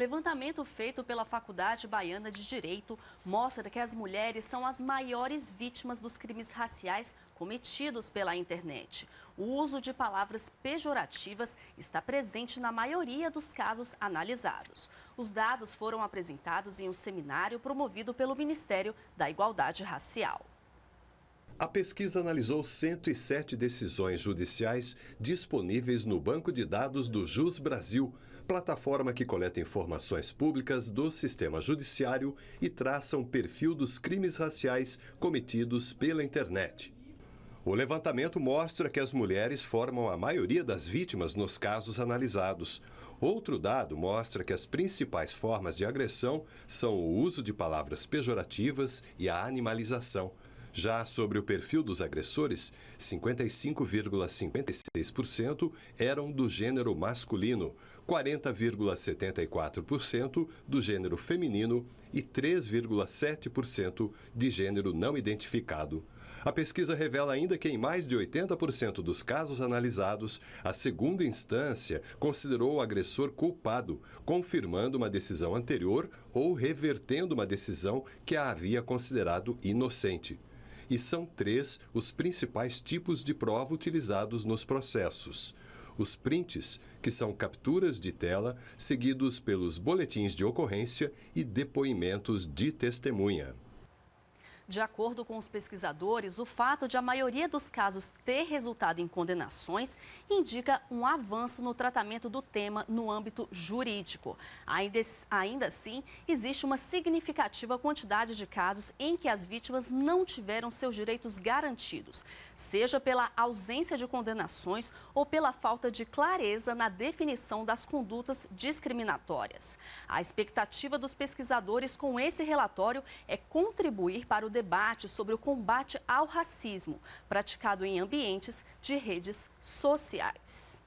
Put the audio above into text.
Levantamento feito pela Faculdade Baiana de Direito mostra que as mulheres são as maiores vítimas dos crimes raciais cometidos pela internet. O uso de palavras pejorativas está presente na maioria dos casos analisados. Os dados foram apresentados em um seminário promovido pelo Ministério da Igualdade Racial. A pesquisa analisou 107 decisões judiciais disponíveis no banco de dados do Jus Brasil, plataforma que coleta informações públicas do sistema judiciário e traça um perfil dos crimes raciais cometidos pela internet. O levantamento mostra que as mulheres formam a maioria das vítimas nos casos analisados. Outro dado mostra que as principais formas de agressão são o uso de palavras pejorativas e a animalização. Já sobre o perfil dos agressores, 55,56% eram do gênero masculino, 40,74% do gênero feminino e 3,7% de gênero não identificado. A pesquisa revela ainda que, em mais de 80% dos casos analisados, a segunda instância considerou o agressor culpado, confirmando uma decisão anterior ou revertendo uma decisão que a havia considerado inocente. E são três os principais tipos de prova utilizados nos processos os prints, que são capturas de tela, seguidos pelos boletins de ocorrência e depoimentos de testemunha. De acordo com os pesquisadores, o fato de a maioria dos casos ter resultado em condenações indica um avanço no tratamento do tema no âmbito jurídico. Ainda, ainda assim, existe uma significativa quantidade de casos em que as vítimas não tiveram seus direitos garantidos, seja pela ausência de condenações ou pela falta de clareza na definição das condutas discriminatórias. A expectativa dos pesquisadores com esse relatório é contribuir para o debate sobre o combate ao racismo praticado em ambientes de redes sociais.